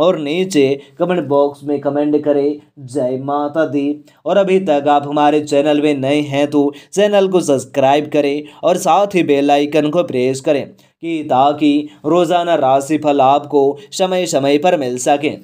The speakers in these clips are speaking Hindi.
और नीचे कमेंट बॉक्स में कमेंट करें जय माता दी और अभी तक आप हमारे चैनल में नए हैं तो चैनल को सब्सक्राइब करें और साथ ही बेल आइकन को प्रेस करें कि ताकि रोज़ाना राशिफल आपको समय समय पर मिल सकें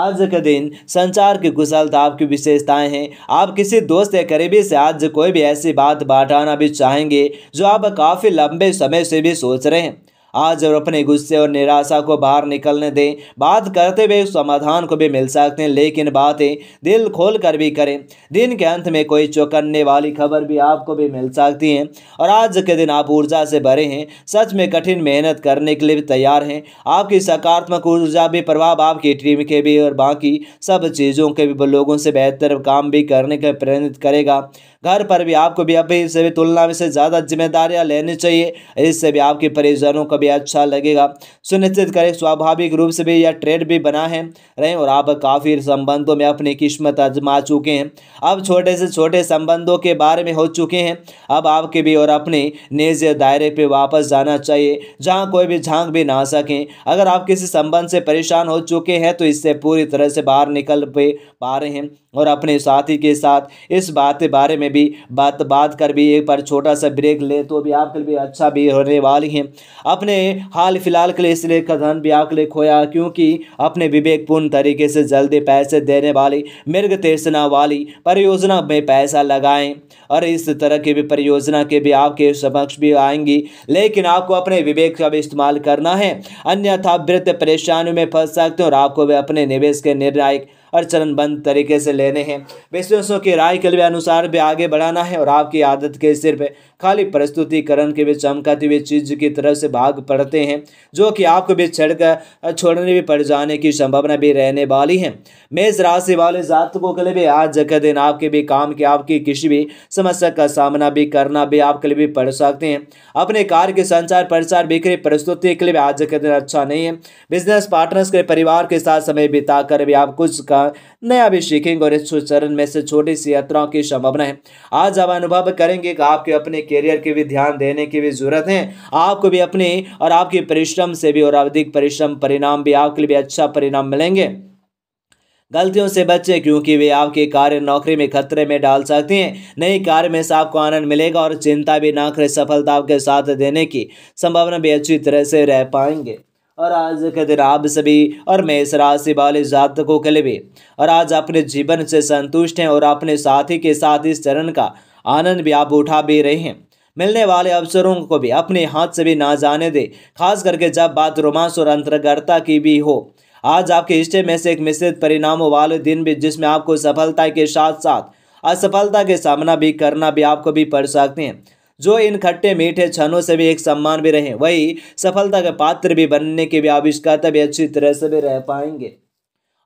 आज का दिन संचार की कुशलता तो आपकी विशेषताएं हैं आप किसी दोस्त या करीबी से आज कोई भी ऐसी बात बांटाना भी चाहेंगे जो आप काफ़ी लंबे समय से भी सोच रहे हैं आज और अपने गुस्से और निराशा को बाहर निकलने दें बात करते हुए समाधान को भी मिल सकते हैं लेकिन बातें दिल खोल कर भी करें दिन के अंत में कोई चौकन्ने वाली खबर भी आपको भी मिल सकती है और आज के दिन आप ऊर्जा से भरे हैं सच में कठिन मेहनत करने के लिए भी तैयार हैं आपकी सकारात्मक ऊर्जा भी प्रभाव आपकी टीम के भी और बाकी सब चीज़ों के भी लोगों से बेहतर काम भी करने के प्रेरित करेगा घर पर भी आपको भी अभी से भी तुलना में से ज़्यादा जिम्मेदारियाँ लेनी चाहिए इससे भी आपके परिजनों को भी भी अच्छा लगेगा सुनिश्चित करें स्वाभाविक रूप से भी यह ट्रेड भी बना है रहे और आप काफ़ी संबंधों में अपनी किस्मत आजमा चुके हैं अब छोटे से छोटे संबंधों के बारे में हो चुके हैं अब आपके भी और अपने निज दायरे पर वापस जाना चाहिए जहाँ कोई भी झांक भी ना सकें अगर आप किसी संबंध से परेशान हो चुके हैं तो इससे पूरी तरह से बाहर निकल पा रहे हैं और अपने साथी के साथ इस बात के बारे में भी बात बात कर भी एक पर छोटा सा ब्रेक ले तो भी आपके लिए अच्छा भी होने वाली हैं अपने आपने हाल फिलहाल के लिए इसलिए खजान भी के लिए खोया क्योंकि अपने विवेकपूर्ण तरीके से जल्दी पैसे देने वाली मृग तीर्सना वाली परियोजना में पैसा लगाएं और इस तरह की भी परियोजना के भी आपके समक्ष भी आएंगी लेकिन आपको अपने विवेक का भी इस्तेमाल करना है अन्यथा वृत्त परेशानियों में फंस सकते हैं और आपको भी अपने निवेश के निर्णायक और चरणबंद तरीके से लेने हैं विश्लेषणों की राय के अनुसार भी आगे बढ़ाना है और आपकी आदत के सिर्फ खाली प्रस्तुतिकरण के भी चमकाती हुई चीज की तरफ से भाग पड़ते हैं जो कि आपको भी छड़ छोड़ने भी पड़ जाने की संभावना भी रहने वाली है मेष राशि वाले जातकों के लिए भी आज का दिन आपके भी काम के आपकी किसी भी समस्या का सामना भी करना भी आपके लिए भी पड़ सकते हैं अपने कार्य के संचार प्रचार बिक्री प्रस्तुति के लिए भी आज का दिन अच्छा नहीं है बिजनेस पार्टनर्स के परिवार के साथ समय बिता कर भी आप कुछ का नया भी सीखेंगे और इस चरण में से छोटी सी यात्राओं की संभावना है आज आप अनुभव करेंगे कि आपके अपने करियर की भी ध्यान देने की भी ज़रूरत है आपको भी अपने और आपके परिश्रम से भी और अधिक परिश्रम परिणाम भी आपके लिए भी अच्छा परिणाम मिलेंगे गलतियों से बचें क्योंकि वे आपके कार्य नौकरी में खतरे में डाल सकते हैं नए कार्य में से आपको आनंद मिलेगा और चिंता भी ना करें सफलता आपके साथ देने की संभावना भी अच्छी तरह से रह पाएंगे और आज के दिन आप सभी और मेष राशि वाले जातकों के लिए भी और आज अपने जीवन से संतुष्ट हैं और अपने साथी के साथ इस चरण का आनंद भी आप उठा भी रहे हैं मिलने वाले अवसरों को भी अपने हाथ से भी ना जाने दें खास करके जब बात रोमांस और अंतर्गरता की भी हो आज आपके हिस्से में से एक मिश्रित परिणामों वाले दिन भी जिसमें आपको सफलता के साथ साथ असफलता के सामना भी करना भी आपको भी पड़ सकते हैं जो इन खट्टे मीठे क्षणों से भी एक सम्मान भी रहे वही सफलता के पात्र भी बनने के भी आविष्कारता भी अच्छी तरह से भी रह पाएंगे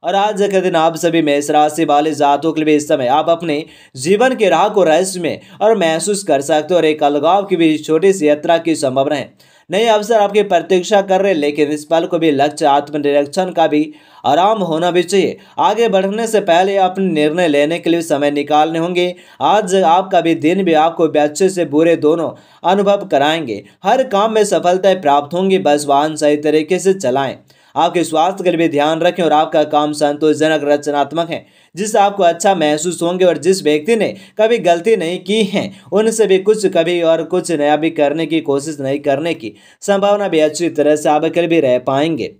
और आज के दिन आप सभी मेष राशि वाले जातों के लिए इस समय आप अपने जीवन के राह को रहस्य में और महसूस कर सकते हो और एक अलगाव की भी छोटी सी यात्रा की संभावना है नए अवसर आपकी प्रतीक्षा कर रहे लेकिन इस पल को भी लक्ष्य आत्मनिरीक्षण का भी आराम होना भी चाहिए आगे बढ़ने से पहले अपने निर्णय लेने के लिए समय निकालने होंगे आज आपका भी दिन भी आपको अच्छे से बुरे दोनों अनुभव कराएंगे हर काम में सफलता प्राप्त होंगी बस वाहन सही तरीके से चलाएं आपके स्वास्थ्य के लिए ध्यान रखें और आपका काम संतोषजनक रचनात्मक है जिससे आपको अच्छा महसूस होंगे और जिस व्यक्ति ने कभी गलती नहीं की है उनसे भी कुछ कभी और कुछ नया भी करने की कोशिश नहीं करने की संभावना भी अच्छी तरह से आप कल भी रह पाएंगे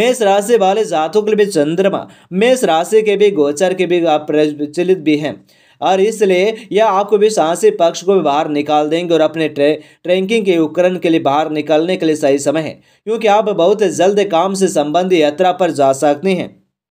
मेष राशि वाले जातों के लिए चंद्रमा मेष राशि के भी गोचर के भी प्रचलित भी हैं और इसलिए यह आपको भी साहसी पक्ष को भी बाहर निकाल देंगे और अपने ट्रे ट्रैकिंग के उपकरण के लिए बाहर निकलने के लिए सही समय है क्योंकि आप बहुत जल्द काम से संबंधित यात्रा पर जा सकते हैं